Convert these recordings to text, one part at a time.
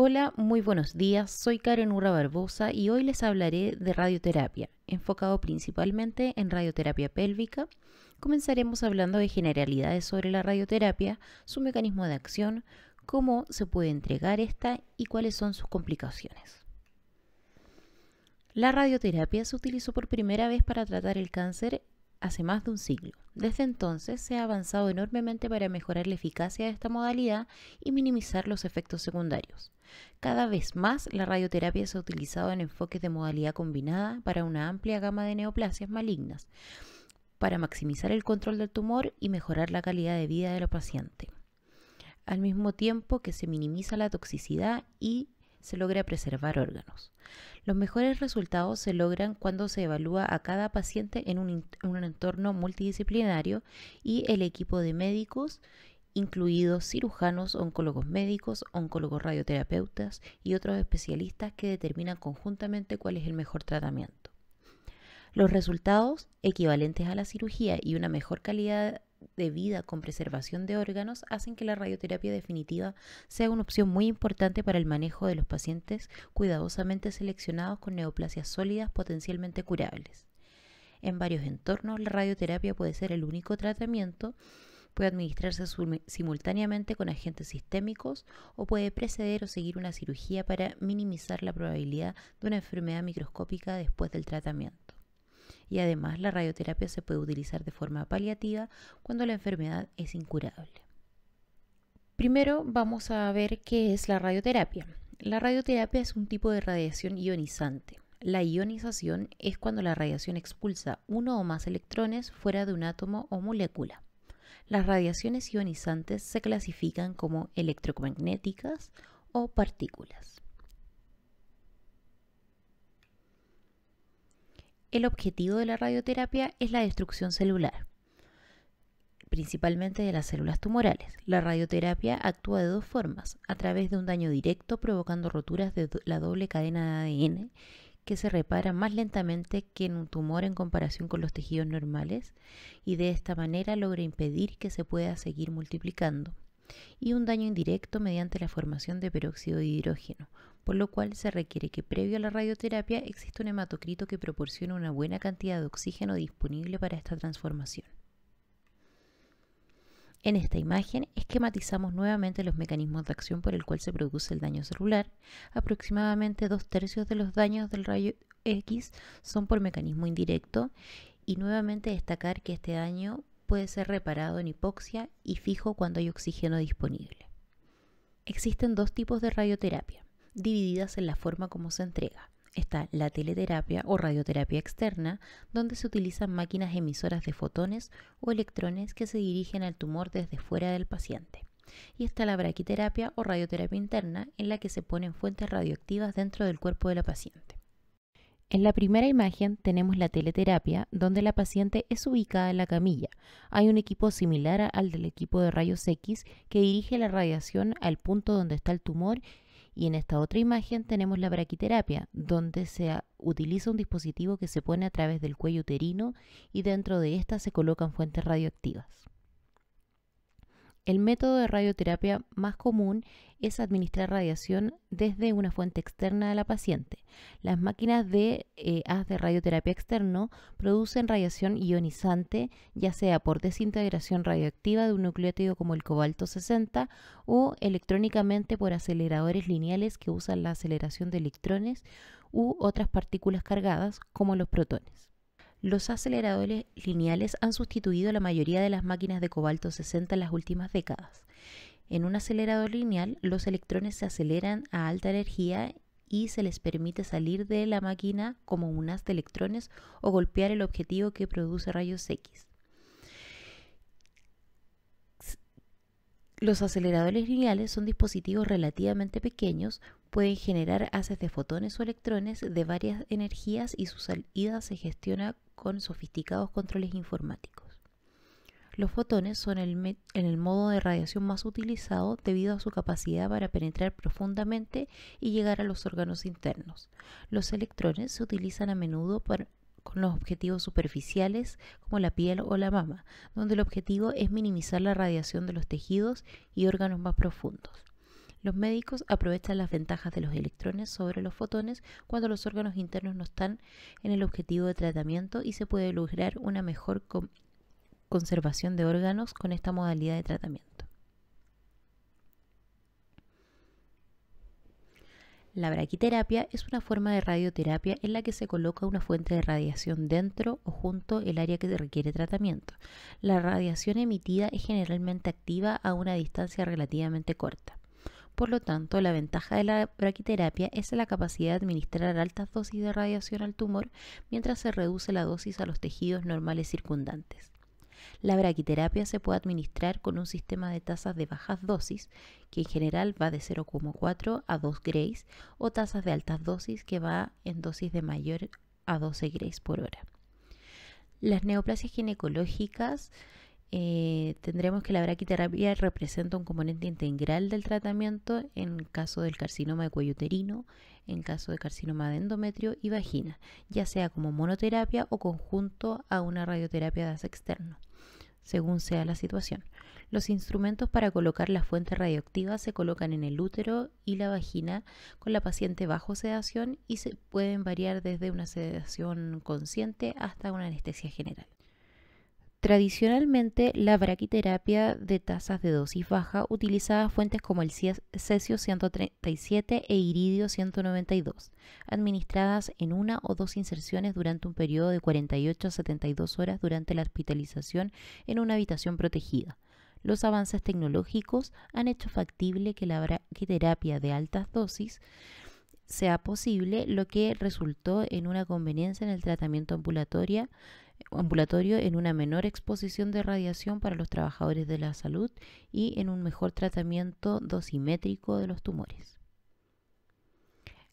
Hola, muy buenos días. Soy Karen Urra Barbosa y hoy les hablaré de radioterapia, enfocado principalmente en radioterapia pélvica. Comenzaremos hablando de generalidades sobre la radioterapia, su mecanismo de acción, cómo se puede entregar esta y cuáles son sus complicaciones. La radioterapia se utilizó por primera vez para tratar el cáncer hace más de un siglo. Desde entonces se ha avanzado enormemente para mejorar la eficacia de esta modalidad y minimizar los efectos secundarios. Cada vez más la radioterapia se ha utilizado en enfoques de modalidad combinada para una amplia gama de neoplasias malignas, para maximizar el control del tumor y mejorar la calidad de vida de la paciente, al mismo tiempo que se minimiza la toxicidad y se logra preservar órganos. Los mejores resultados se logran cuando se evalúa a cada paciente en un, entorno multidisciplinario y el equipo de médicos incluidos cirujanos, oncólogos médicos, oncólogos radioterapeutas y otros especialistas que determinan conjuntamente cuál es el mejor tratamiento. Los resultados equivalentes a la cirugía y una mejor calidad de vida con preservación de órganos hacen que la radioterapia definitiva sea una opción muy importante para el manejo de los pacientes cuidadosamente seleccionados con neoplasias sólidas potencialmente curables. En varios entornos, la radioterapia puede ser el único tratamiento, puede administrarse simultáneamente con agentes sistémicos o puede preceder o seguir una cirugía para minimizar la probabilidad de una enfermedad microscópica después del tratamiento y además la radioterapia se puede utilizar de forma paliativa cuando la enfermedad es incurable. Primero vamos a ver qué es la radioterapia. La radioterapia es un tipo de radiación ionizante. La ionización es cuando la radiación expulsa uno o más electrones fuera de un átomo o molécula. Las radiaciones ionizantes se clasifican como electromagnéticas o partículas. El objetivo de la radioterapia es la destrucción celular, principalmente de las células tumorales. La radioterapia actúa de dos formas, a través de un daño directo provocando roturas de la doble cadena de ADN que se repara más lentamente que en un tumor en comparación con los tejidos normales y de esta manera logra impedir que se pueda seguir multiplicando y un daño indirecto mediante la formación de peróxido de hidrógeno, por lo cual se requiere que previo a la radioterapia exista un hematocrito que proporcione una buena cantidad de oxígeno disponible para esta transformación. En esta imagen esquematizamos nuevamente los mecanismos de acción por el cual se produce el daño celular. Aproximadamente dos tercios de los daños del rayo X son por mecanismo indirecto y nuevamente destacar que este daño puede ser reparado en hipoxia y fijo cuando hay oxígeno disponible. Existen dos tipos de radioterapia, divididas en la forma como se entrega. Está la teleterapia o radioterapia externa, donde se utilizan máquinas emisoras de fotones o electrones que se dirigen al tumor desde fuera del paciente. Y está la braquiterapia o radioterapia interna, en la que se ponen fuentes radioactivas dentro del cuerpo de la paciente. En la primera imagen tenemos la teleterapia, donde la paciente es ubicada en la camilla. Hay un equipo similar al del equipo de rayos X que dirige la radiación al punto donde está el tumor y en esta otra imagen tenemos la braquiterapia, donde se utiliza un dispositivo que se pone a través del cuello uterino y dentro de esta se colocan fuentes radioactivas. El método de radioterapia más común es administrar radiación desde una fuente externa a la paciente. Las máquinas de haz eh, de radioterapia externo producen radiación ionizante, ya sea por desintegración radioactiva de un nucleótido como el cobalto 60 o electrónicamente por aceleradores lineales que usan la aceleración de electrones u otras partículas cargadas como los protones. Los aceleradores lineales han sustituido a la mayoría de las máquinas de cobalto 60 en las últimas décadas. En un acelerador lineal, los electrones se aceleran a alta energía y se les permite salir de la máquina como un haz de electrones o golpear el objetivo que produce rayos X. Los aceleradores lineales son dispositivos relativamente pequeños pueden generar haces de fotones o electrones de varias energías y su salida se gestiona con sofisticados controles informáticos. Los fotones son el, en el modo de radiación más utilizado debido a su capacidad para penetrar profundamente y llegar a los órganos internos. Los electrones se utilizan a menudo con los objetivos superficiales como la piel o la mama, donde el objetivo es minimizar la radiación de los tejidos y órganos más profundos. Los médicos aprovechan las ventajas de los electrones sobre los fotones cuando los órganos internos no están en el objetivo de tratamiento y se puede lograr una mejor conservación de órganos con esta modalidad de tratamiento. La braquiterapia es una forma de radioterapia en la que se coloca una fuente de radiación dentro o junto el área que requiere tratamiento. La radiación emitida es generalmente activa a una distancia relativamente corta. Por lo tanto, la ventaja de la braquiterapia es la capacidad de administrar altas dosis de radiación al tumor mientras se reduce la dosis a los tejidos normales circundantes. La braquiterapia se puede administrar con un sistema de tasas de bajas dosis, que en general va de 0,4 a 2 grays, o tasas de altas dosis, que va en dosis de mayor a 12 grays por hora. Las neoplasias ginecológicas eh, tendremos que la braquiterapia representa un componente integral del tratamiento en caso del carcinoma de cuello uterino, en caso de carcinoma de endometrio y vagina, ya sea como monoterapia o conjunto a una radioterapia de as externo, según sea la situación. Los instrumentos para colocar la fuente radioactiva se colocan en el útero y la vagina con la paciente bajo sedación y se pueden variar desde una sedación consciente hasta una anestesia general. Tradicionalmente, la braquiterapia de tasas de dosis baja utilizaba fuentes como el cesio 137 e iridio 192, administradas en una o dos inserciones durante un periodo de 48 a 72 horas durante la hospitalización en una habitación protegida. Los avances tecnológicos han hecho factible que la braquiterapia de altas dosis sea posible, lo que resultó en una conveniencia en el tratamiento ambulatorio ambulatorio en una menor exposición de radiación para los trabajadores de la salud y en un mejor tratamiento dosimétrico de los tumores.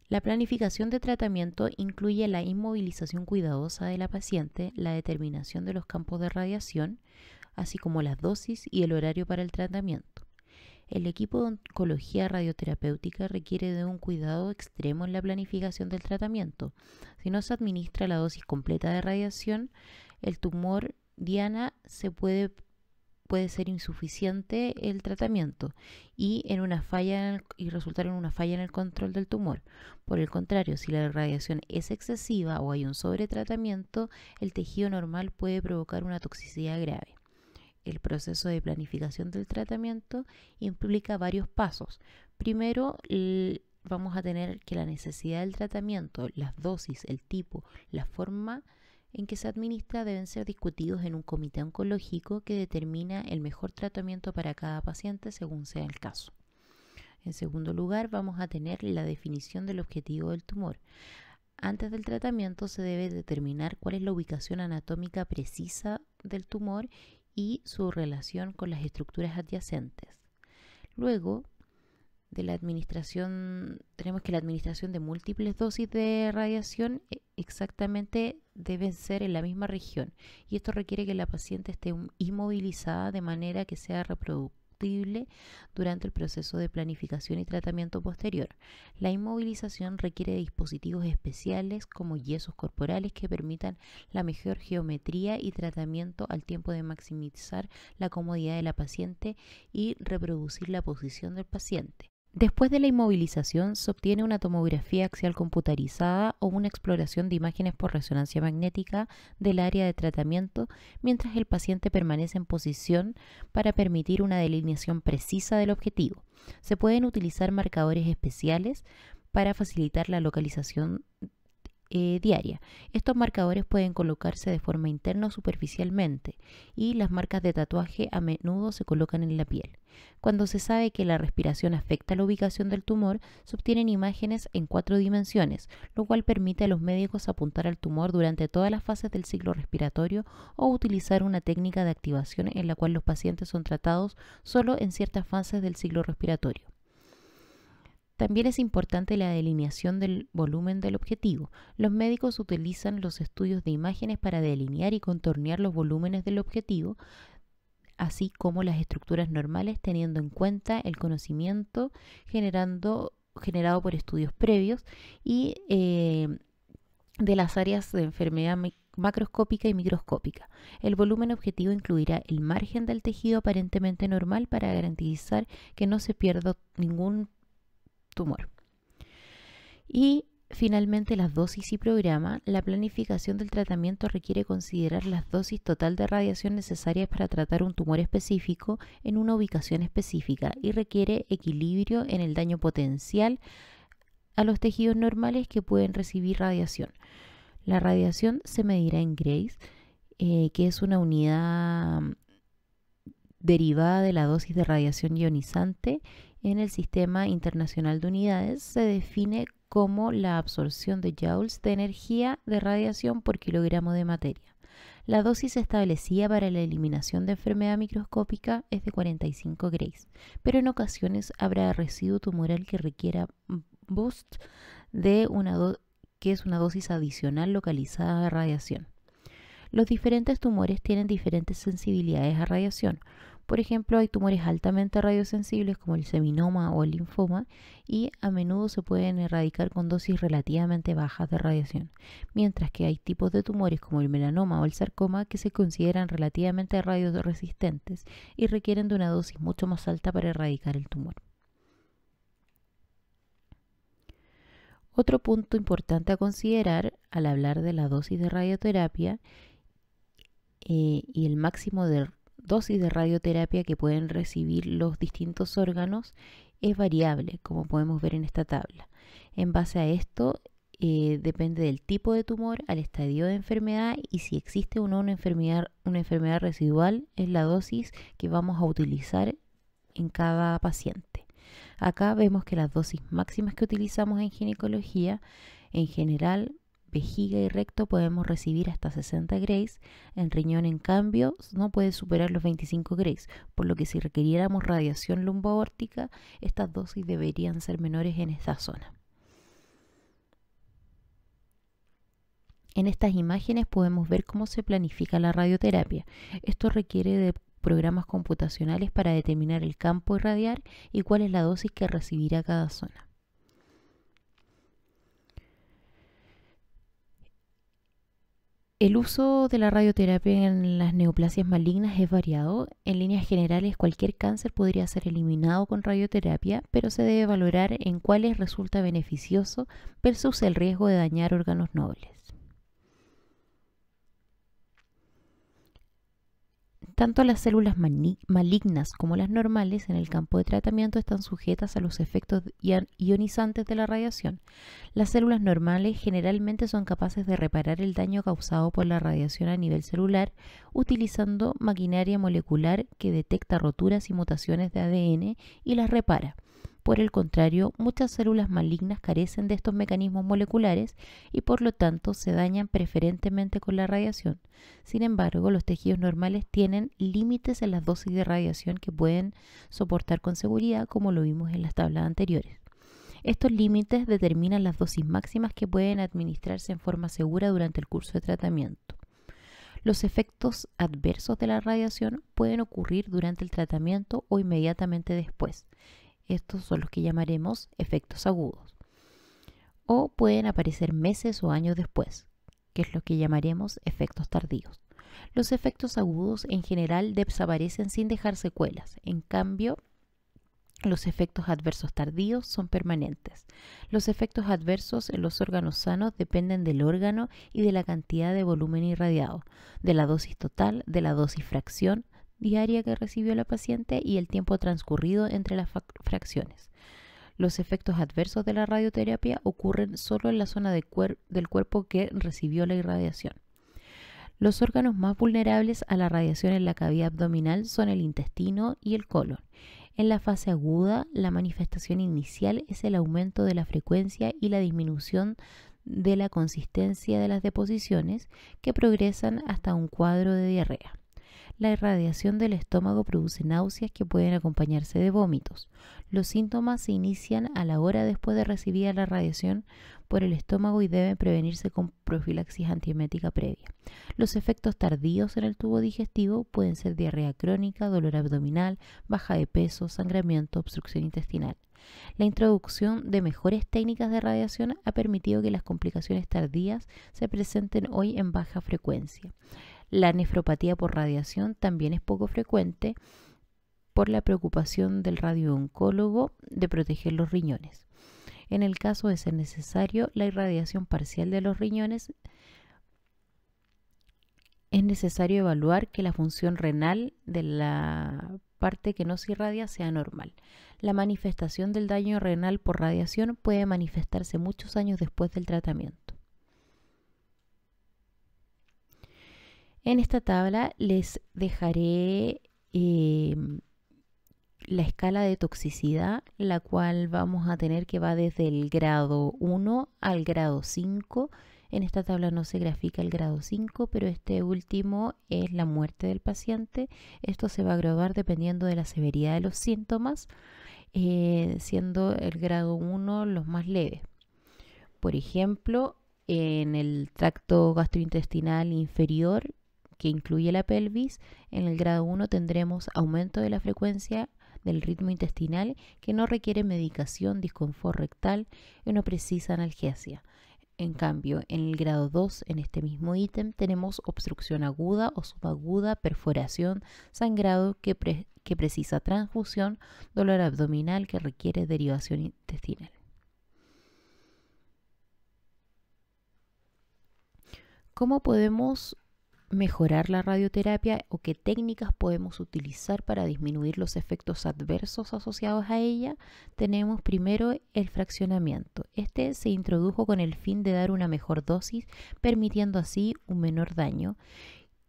La planificación de tratamiento incluye la inmovilización cuidadosa de la paciente, la determinación de los campos de radiación, así como las dosis y el horario para el tratamiento. El equipo de oncología radioterapéutica requiere de un cuidado extremo en la planificación del tratamiento. Si no se administra la dosis completa de radiación, el tumor diana se puede ser insuficiente el tratamiento y en una falla y resultar en una falla en el control del tumor. Por el contrario, si la radiación es excesiva o hay un sobretratamiento, el tejido normal puede provocar una toxicidad grave el proceso de planificación del tratamiento implica varios pasos. Primero, vamos a tener que la necesidad del tratamiento, las dosis, el tipo, la forma en que se administra deben ser discutidos en un comité oncológico que determina el mejor tratamiento para cada paciente según sea el caso. En segundo lugar, vamos a tener la definición del objetivo del tumor. Antes del tratamiento se debe determinar cuál es la ubicación anatómica precisa del tumor y su relación con las estructuras adyacentes. Luego, de la administración, tenemos que la administración de múltiples dosis de radiación e, exactamente deben ser en la misma región y esto requiere que la paciente esté inmovilizada de manera que sea reproductiva durante el proceso de planificación y tratamiento posterior. La inmovilización requiere dispositivos especiales como yesos corporales que permitan la mejor geometría y tratamiento al tiempo de maximizar la comodidad de la paciente y reproducir la posición del paciente. Después de la inmovilización se obtiene una tomografía axial computarizada o una exploración de imágenes por resonancia magnética del área de tratamiento mientras el paciente permanece en posición para permitir una delineación precisa del objetivo. Se pueden utilizar marcadores especiales para facilitar la localización eh, diaria. Estos marcadores pueden colocarse de forma interna o superficialmente y las marcas de tatuaje a menudo se colocan en la piel. Cuando se sabe que la respiración afecta la ubicación del tumor, se obtienen imágenes en cuatro dimensiones, lo cual permite a los médicos apuntar al tumor durante todas las fases del ciclo respiratorio o utilizar una técnica de activación en la cual los pacientes son tratados solo en ciertas fases del ciclo respiratorio. También es importante la delineación del volumen del objetivo. Los médicos utilizan los estudios de imágenes para delinear y contornear los volúmenes del objetivo, así como las estructuras normales, teniendo en cuenta el conocimiento generado por estudios previos y eh, de las áreas de enfermedad macroscópica y microscópica. El volumen objetivo incluirá el margen del tejido aparentemente normal para garantizar que no se pierda ningún tumor. Y finalmente las dosis y programa. La planificación del tratamiento requiere considerar las dosis total de radiación necesarias para tratar un tumor específico en una ubicación específica y requiere equilibrio en el daño potencial a los tejidos normales que pueden recibir radiación. La radiación se medirá en GRACE, eh, que es una unidad mm, derivada de la dosis de radiación ionizante en el Sistema Internacional de Unidades se define como la absorción de joules de energía de radiación por kilogramo de materia. La dosis establecida para la eliminación de enfermedad microscópica es de 45 grays, pero en ocasiones habrá residuo tumoral que requiera boost de una que es una dosis adicional localizada de radiación. Los diferentes tumores tienen diferentes sensibilidades a radiación. Por ejemplo, hay tumores altamente radiosensibles como el seminoma o el linfoma y a menudo se pueden erradicar con dosis relativamente bajas de radiación, mientras que hay tipos de tumores como el melanoma o el sarcoma que se consideran relativamente radioresistentes y requieren de una dosis mucho más alta para erradicar el tumor. Otro punto importante a considerar al hablar de la dosis de radioterapia eh, y el máximo de dosis de radioterapia que pueden recibir los distintos órganos es variable, como podemos ver en esta tabla. En base a esto, eh, depende del tipo de tumor, al estadio de enfermedad y si existe o no una enfermedad, una enfermedad residual, es la dosis que vamos a utilizar en cada paciente. Acá vemos que las dosis máximas que utilizamos en ginecología en general vejiga y recto podemos recibir hasta 60 grays, el riñón en cambio no puede superar los 25 grays, por lo que si requiriéramos radiación lumboórtica, estas dosis deberían ser menores en esta zona. En estas imágenes podemos ver cómo se planifica la radioterapia. Esto requiere de programas computacionales para determinar el campo irradiar y cuál es la dosis que recibirá cada zona. El uso de la radioterapia en las neoplasias malignas es variado. En líneas generales, cualquier cáncer podría ser eliminado con radioterapia, pero se debe valorar en cuáles resulta beneficioso versus el riesgo de dañar órganos nobles. Tanto las células malignas como las normales en el campo de tratamiento están sujetas a los efectos ionizantes de la radiación. Las células normales generalmente son capaces de reparar el daño causado por la radiación a nivel celular utilizando maquinaria molecular que detecta roturas y mutaciones de ADN y las repara. Por el contrario, muchas células malignas carecen de estos mecanismos moleculares y por lo tanto se dañan preferentemente con la radiación. Sin embargo, los tejidos normales tienen límites en las dosis de radiación que pueden soportar con seguridad, como lo vimos en las tablas anteriores. Estos límites determinan las dosis máximas que pueden administrarse en forma segura durante el curso de tratamiento. Los efectos adversos de la radiación pueden ocurrir durante el tratamiento o inmediatamente después. Estos son los que llamaremos efectos agudos. O pueden aparecer meses o años después, que es lo que llamaremos efectos tardíos. Los efectos agudos en general desaparecen sin dejar secuelas. En cambio, los efectos adversos tardíos son permanentes. Los efectos adversos en los órganos sanos dependen del órgano y de la cantidad de volumen irradiado, de la dosis total, de la dosis fracción, diaria que recibió la paciente y el tiempo transcurrido entre las fracciones. Los efectos adversos de la radioterapia ocurren solo en la zona del cuerpo que recibió la irradiación. Los órganos más vulnerables a la radiación en la cavidad abdominal son el intestino y el colon. En la fase aguda, la manifestación inicial es el aumento de la frecuencia y la disminución de la consistencia de las deposiciones que progresan hasta un cuadro de diarrea. La irradiación del estómago produce náuseas que pueden acompañarse de vómitos. Los síntomas se inician a la hora después de recibir la radiación por el estómago y deben prevenirse con profilaxis antiemética previa. Los efectos tardíos en el tubo digestivo pueden ser diarrea crónica, dolor abdominal, baja de peso, sangramiento, obstrucción intestinal. La introducción de mejores técnicas de radiación ha permitido que las complicaciones tardías se presenten hoy en baja frecuencia. La nefropatía por radiación también es poco frecuente por la preocupación del radiooncólogo de proteger los riñones. En el caso de ser necesario, la irradiación parcial de los riñones es necesario evaluar que la función renal de la parte que no se irradia sea normal. La manifestación del daño renal por radiación puede manifestarse muchos años después del tratamiento. En esta tabla les dejaré em, la escala de toxicidad, la cual vamos a tener que va desde el grado 1 al grado 5. En esta tabla no se grafica el grado 5, pero este último es la muerte del paciente. Esto se va a graduar dependiendo de la severidad de los síntomas, eh, siendo el grado 1 los más leves. Por ejemplo, en el tracto gastrointestinal inferior que incluye la pelvis, en el grado 1 tendremos aumento de la frecuencia del ritmo intestinal que no requiere medicación, disconfort rectal y no precisa analgesia. En cambio, en el grado 2, en este mismo ítem, tenemos obstrucción aguda o subaguda, perforación, sangrado que, que precisa transfusión, dolor abdominal que requiere derivación intestinal. ¿Cómo podemos mejorar la radioterapia o qué técnicas podemos utilizar para disminuir los efectos adversos asociados a ella, tenemos primero el fraccionamiento. Este se introdujo con el fin de dar una mejor dosis, permitiendo así un menor daño,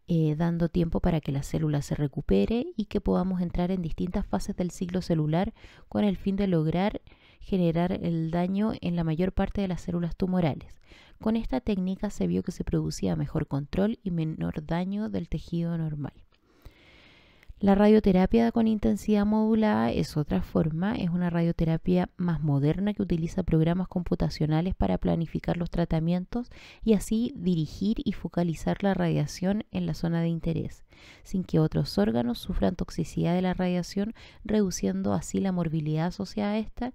eh, dando tiempo para que la célula se recupere y que podamos entrar en distintas fases del ciclo celular con el fin de lograr generar el daño en la mayor parte de las células tumorales. Con esta técnica se vio que se producía mejor control y menor daño del tejido normal. La radioterapia con intensidad modulada es otra forma, es una radioterapia más moderna que utiliza programas computacionales para planificar los tratamientos y así dirigir y focalizar la radiación en la zona de interés, sin que otros órganos sufran toxicidad de la radiación, reduciendo así la morbilidad asociada a esta.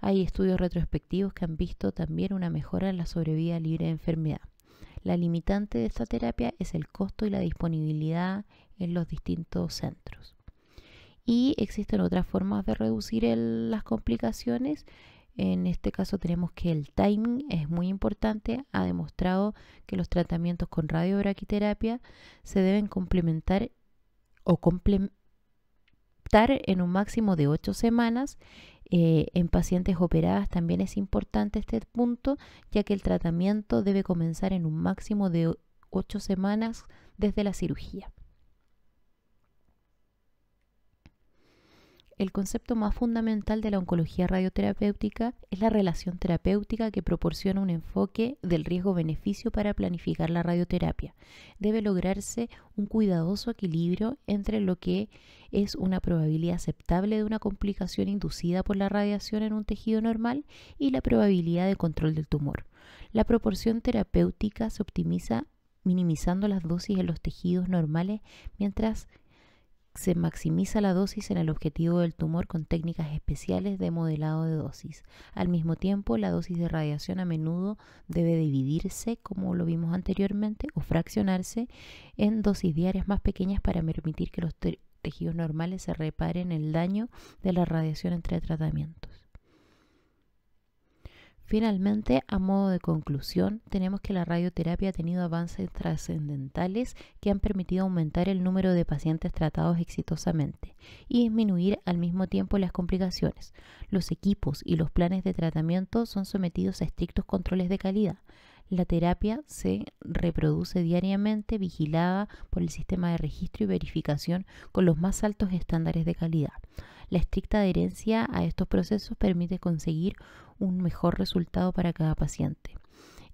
Hay estudios retrospectivos que han visto también una mejora en la sobrevida libre de enfermedad. La limitante de esta terapia es el costo y la disponibilidad en los distintos centros. Y existen otras formas de reducir las complicaciones. En este caso tenemos que el timing es muy importante. Ha demostrado que los tratamientos con radiobraquiterapia se deben complementar o complementar en un máximo de ocho semanas. Eh, en pacientes operadas también es importante este punto, ya que el tratamiento debe comenzar en un máximo de 8 semanas desde la cirugía. el concepto más fundamental de la oncología radioterapéutica es la relación terapéutica que proporciona un enfoque del riesgo-beneficio para planificar la radioterapia. Debe lograrse un cuidadoso equilibrio entre lo que es una probabilidad aceptable de una complicación inducida por la radiación en un tejido normal y la probabilidad de control del tumor. La proporción terapéutica se optimiza minimizando las dosis en los tejidos normales mientras se maximiza la dosis en el objetivo del tumor con técnicas especiales de modelado de dosis. Al mismo tiempo, la dosis de radiación a menudo debe dividirse, como lo vimos anteriormente, o fraccionarse en dosis diarias más pequeñas para permitir que los tejidos normales se reparen el daño de la radiación entre tratamientos. Finalmente, a modo de conclusión, tenemos que la radioterapia ha tenido avances trascendentales que han permitido aumentar el número de pacientes tratados exitosamente y disminuir al mismo tiempo las complicaciones. Los equipos y los planes de tratamiento son sometidos a estrictos controles de calidad. La terapia se reproduce diariamente, vigilada por el sistema de registro y verificación con los más altos estándares de calidad. La estricta adherencia a estos procesos permite conseguir un mejor resultado para cada paciente.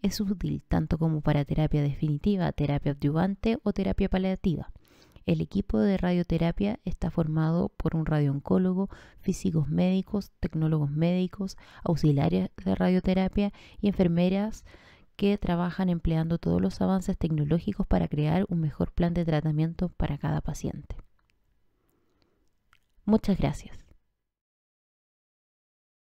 Es útil tanto como para terapia definitiva, terapia adyuvante o terapia paliativa. El equipo de radioterapia está formado por un radiooncólogo, físicos médicos, tecnólogos médicos, auxiliares de radioterapia y enfermeras que trabajan empleando todos los avances tecnológicos para crear un mejor plan de tratamiento para cada paciente. Muchas gracias.